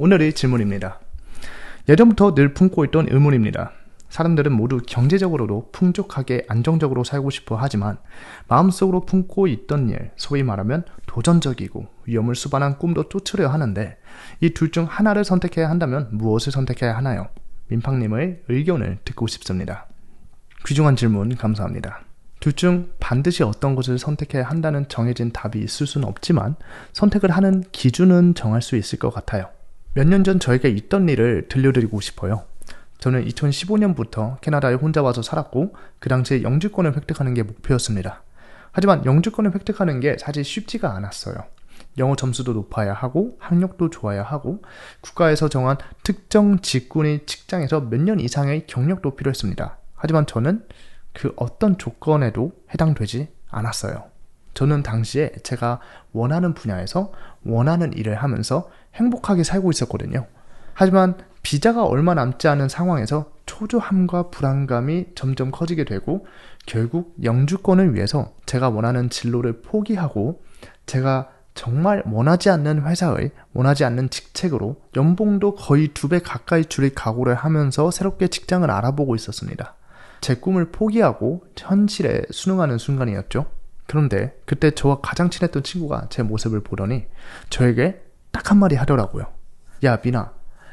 오늘의 질문입니다. 예전부터 늘 품고 있던 의문입니다. 사람들은 모두 경제적으로도 풍족하게 안정적으로 살고 싶어 하지만 마음속으로 품고 있던 일, 소위 말하면 도전적이고 위험을 수반한 꿈도 쫓으려 하는데 이 둘 중 하나를 선택해야 한다면 무엇을 선택해야 하나요? 민팡님의 의견을 듣고 싶습니다. 귀중한 질문 감사합니다. 둘 중 반드시 어떤 것을 선택해야 한다는 정해진 답이 있을 수는 없지만 선택을 하는 기준은 정할 수 있을 것 같아요. 몇년전 저에게 있던 일을 들려드리고 싶어요. 저는 2015년부터 캐나다에 혼자 와서 살았고 그 당시에 영주권을 획득하는 게 목표였습니다. 하지만 영주권을 획득하는 게 사실 쉽지가 않았어요. 영어 점수도 높아야 하고 학력도 좋아야 하고 국가에서 정한 특정 직군의 직장에서 몇 년 이상의 경력도 필요했습니다. 하지만 저는 그 어떤 조건에도 해당되지 않았어요. 저는 당시에 제가 원하는 분야에서 원하는 일을 하면서 행복하게 살고 있었거든요. 하지만 비자가 얼마 남지 않은 상황에서 초조함과 불안감이 점점 커지게 되고 결국 영주권을 위해서 제가 원하는 진로를 포기하고 제가 정말 원하지 않는 회사의 원하지 않는 직책으로 연봉도 거의 두 배 가까이 줄일 각오를 하면서 새롭게 직장을 알아보고 있었습니다. 제 꿈을 포기하고 현실에 순응하는 순간이었죠. 그런데 그때 저와 가장 친했던 친구가 제 모습을 보더니 저에게 딱 한마디 하더라고요. 야, 비나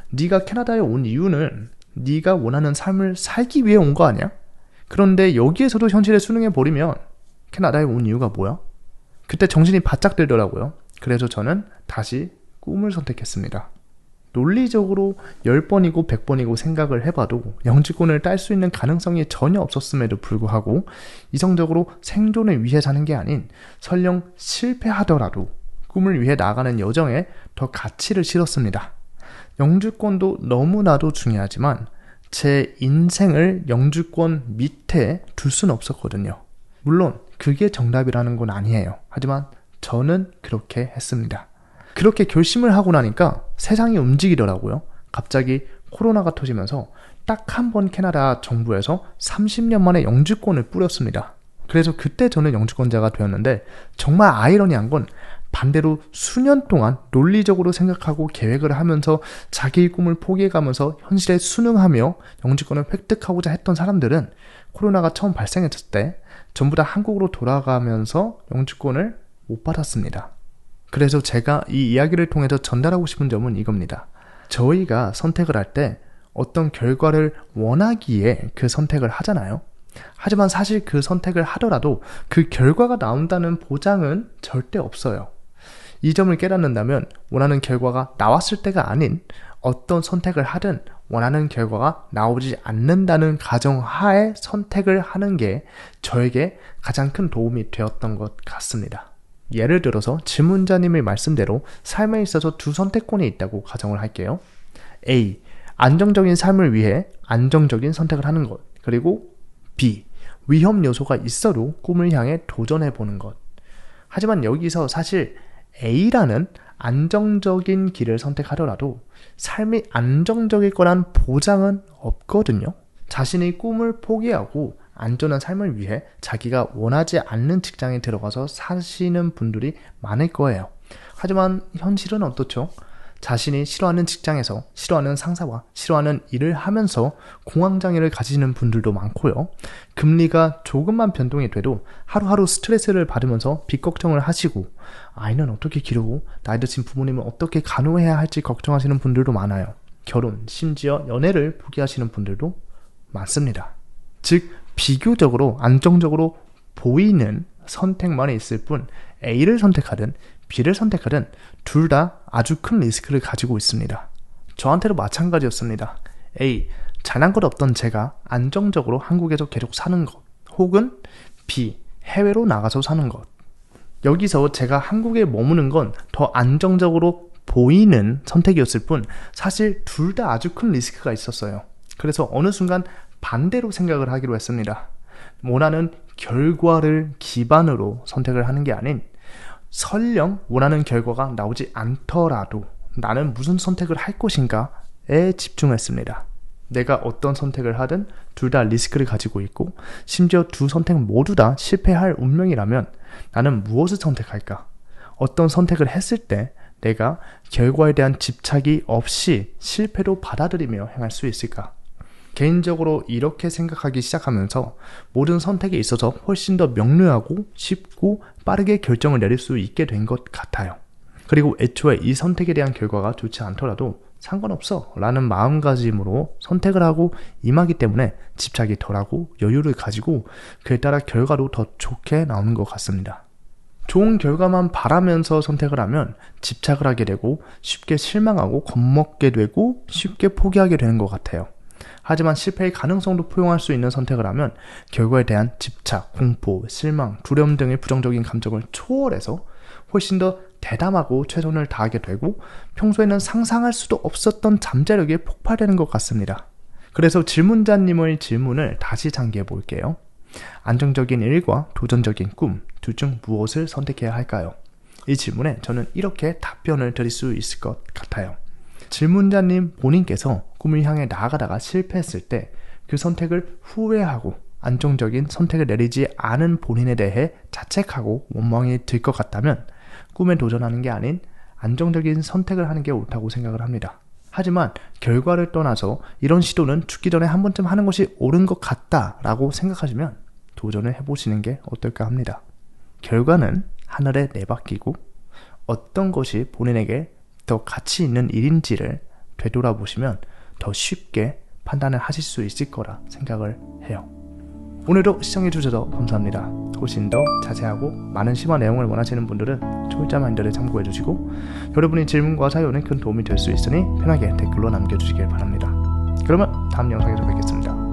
네가 캐나다에 온 이유는 네가 원하는 삶을 살기 위해 온 거 아니야? 그런데 여기에서도 현실에 순응해 버리면 캐나다에 온 이유가 뭐야? 그때 정신이 바짝 들더라고요. 그래서 저는 다시 꿈을 선택했습니다. 논리적으로 10번이고 100번이고 생각을 해봐도 영주권을 딸 수 있는 가능성이 전혀 없었음에도 불구하고 이성적으로 생존을 위해 사는 게 아닌 설령 실패하더라도 꿈을 위해 나가는 여정에 더 가치를 실었습니다. 영주권도 너무나도 중요하지만 제 인생을 영주권 밑에 둘 수는 없었거든요. 물론 그게 정답이라는 건 아니에요. 하지만 저는 그렇게 했습니다. 그렇게 결심을 하고 나니까 세상이 움직이더라고요. 갑자기 코로나가 터지면서 딱 한 번 캐나다 정부에서 30년 만에 영주권을 뿌렸습니다. 그래서 그때 저는 영주권자가 되었는데 정말 아이러니한 건 반대로 수년 동안 논리적으로 생각하고 계획을 하면서 자기의 꿈을 포기해가면서 현실에 순응하며 영주권을 획득하고자 했던 사람들은 코로나가 처음 발생했을 때 전부 다 한국으로 돌아가면서 영주권을 못 받았습니다. 그래서 제가 이 이야기를 통해서 전달하고 싶은 점은 이겁니다. 저희가 선택을 할 때 어떤 결과를 원하기에 그 선택을 하잖아요. 하지만 사실 그 선택을 하더라도 그 결과가 나온다는 보장은 절대 없어요. 이 점을 깨닫는다면 원하는 결과가 나왔을 때가 아닌 어떤 선택을 하든 원하는 결과가 나오지 않는다는 가정하에 선택을 하는 게 저에게 가장 큰 도움이 되었던 것 같습니다. 예를 들어서 질문자님의 말씀대로 삶에 있어서 두 선택권이 있다고 가정을 할게요. A. 안정적인 삶을 위해 안정적인 선택을 하는 것. 그리고 B. 위험 요소가 있어도 꿈을 향해 도전해 보는 것. 하지만 여기서 사실 A라는 안정적인 길을 선택하더라도 삶이 안정적일 거란 보장은 없거든요. 자신의 꿈을 포기하고 안전한 삶을 위해 자기가 원하지 않는 직장에 들어가서 사시는 분들이 많을 거예요. 하지만 현실은 어떻죠? 자신이 싫어하는 직장에서 싫어하는 상사와 싫어하는 일을 하면서 공황장애를 가지는 분들도 많고요. 금리가 조금만 변동이 돼도 하루하루 스트레스를 받으면서 빚 걱정을 하시고 아이는 어떻게 기르고 나이 드신 부모님은 어떻게 간호해야 할지 걱정하시는 분들도 많아요. 결혼, 심지어 연애를 포기하시는 분들도 많습니다. 즉 비교적으로 안정적으로 보이는 선택만 있을 뿐 A를 선택하든 B를 선택하든 둘 다 아주 큰 리스크를 가지고 있습니다. 저한테도 마찬가지였습니다. A. 잘한것 없던 제가 안정적으로 한국에서 계속 사는 것 혹은 B. 해외로 나가서 사는 것 여기서 제가 한국에 머무는 건 더 안정적으로 보이는 선택이었을 뿐 사실 둘 다 아주 큰 리스크가 있었어요. 그래서 어느 순간 반대로 생각을 하기로 했습니다. 원하는 결과를 기반으로 선택을 하는 게 아닌 설령 원하는 결과가 나오지 않더라도 나는 무슨 선택을 할 것인가에 집중했습니다. 내가 어떤 선택을 하든 둘 다 리스크를 가지고 있고 심지어 두 선택 모두 다 실패할 운명이라면 나는 무엇을 선택할까? 어떤 선택을 했을 때 내가 결과에 대한 집착이 없이 실패로 받아들이며 행할 수 있을까? 개인적으로 이렇게 생각하기 시작하면서 모든 선택에 있어서 훨씬 더 명료하고 쉽고 빠르게 결정을 내릴 수 있게 된 것 같아요. 그리고 애초에 이 선택에 대한 결과가 좋지 않더라도 상관없어 라는 마음가짐으로 선택을 하고 임하기 때문에 집착이 덜하고 여유를 가지고 그에 따라 결과도 더 좋게 나오는 것 같습니다. 좋은 결과만 바라면서 선택을 하면 집착을 하게 되고 쉽게 실망하고 겁먹게 되고 쉽게 포기하게 되는 것 같아요. 하지만 실패의 가능성도 포용할 수 있는 선택을 하면 결과에 대한 집착, 공포, 실망, 두려움 등의 부정적인 감정을 초월해서 훨씬 더 대담하고 최선을 다하게 되고 평소에는 상상할 수도 없었던 잠재력이 폭발되는 것 같습니다. 그래서 질문자님의 질문을 다시 장기해 볼게요. 안정적인 일과 도전적인 꿈, 둘 중 무엇을 선택해야 할까요? 이 질문에 저는 이렇게 답변을 드릴 수 있을 것 같아요. 질문자님 본인께서 꿈을 향해 나아가다가 실패했을 때 그 선택을 후회하고 안정적인 선택을 내리지 않은 본인에 대해 자책하고 원망이 들 것 같다면 꿈에 도전하는 게 아닌 안정적인 선택을 하는 게 옳다고 생각을 합니다. 하지만 결과를 떠나서 이런 시도는 죽기 전에 한 번쯤 하는 것이 옳은 것 같다라고 생각하시면 도전을 해보시는 게 어떨까 합니다. 결과는 하늘에 내바뀌고 어떤 것이 본인에게 더 가치 있는 일인지를 되돌아보시면 더 쉽게 판단을 하실 수 있을 거라 생각을 해요. 오늘도 시청해주셔서 감사합니다. 훨씬 더 자세하고 많은 심화 내용을 원하시는 분들은 초일자 마인드를 참고해주시고 여러분의 질문과 사연에 큰 도움이 될 수 있으니 편하게 댓글로 남겨주시길 바랍니다. 그러면 다음 영상에서 뵙겠습니다.